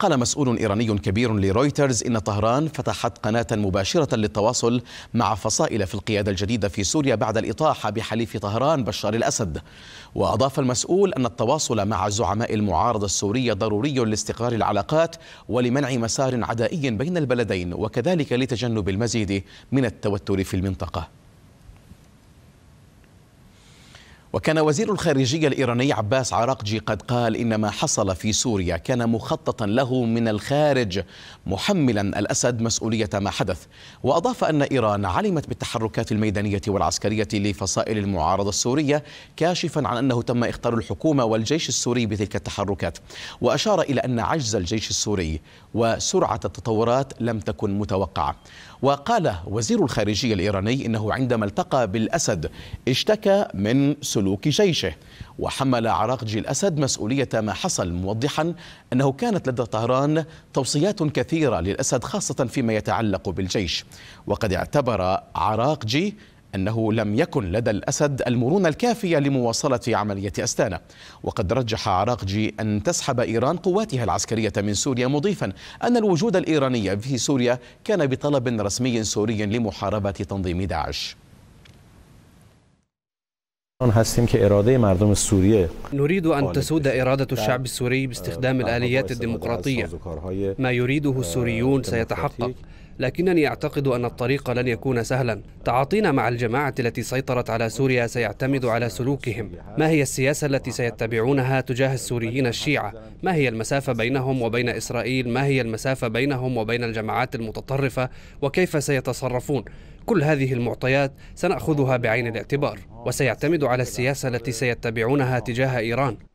قال مسؤول إيراني كبير لرويترز إن طهران فتحت قناة مباشرة للتواصل مع فصائل في القيادة الجديدة في سوريا بعد الإطاحة بحليف طهران بشار الأسد وأضاف المسؤول أن التواصل مع زعماء المعارضة السورية ضروري لاستقرار العلاقات ولمنع مسار عدائي بين البلدين وكذلك لتجنب المزيد من التوتر في المنطقة وكان وزير الخارجية الإيراني عباس عراقجي قد قال إن ما حصل في سوريا كان مخططا له من الخارج محملا الأسد مسؤولية ما حدث وأضاف أن إيران علمت بالتحركات الميدانية والعسكرية لفصائل المعارضة السورية كاشفا عن أنه تم إخطار الحكومة والجيش السوري بتلك التحركات وأشار إلى أن عجز الجيش السوري وسرعة التطورات لم تكن متوقعة وقال وزير الخارجية الإيراني إنه عندما التقى بالأسد اشتكى من سوريا سلوك جيشه وحمل عراقجي الأسد مسؤولية ما حصل موضحا أنه كانت لدى طهران توصيات كثيرة للأسد خاصة فيما يتعلق بالجيش وقد اعتبر عراقجي أنه لم يكن لدى الأسد المرونة الكافية لمواصلة عملية أستانة وقد رجح عراقجي أن تسحب إيران قواتها العسكرية من سوريا مضيفا أن الوجود الإيراني في سوريا كان بطلب رسمي سوري لمحاربة تنظيم داعش هستیم که اراده مردم سوریه نريد أن تسود إرادة الشعب السوري باستخدام الآليات الديمقراطية ما يريده آه، السوريون سيتحقق لكنني أعتقد أن الطريق لن يكون سهلا تعاطينا مع الجماعة التي سيطرت على سوريا سيعتمد على سلوكهم ما هي السياسة التي سيتبعونها تجاه السوريين الشيعة ما هي المسافة بينهم وبين إسرائيل ما هي المسافة بينهم وبين الجماعات المتطرفة وكيف سيتصرفون كل هذه المعطيات سنأخذها بعين الاعتبار وسيعتمد على السياسة التي سيتبعونها تجاه إيران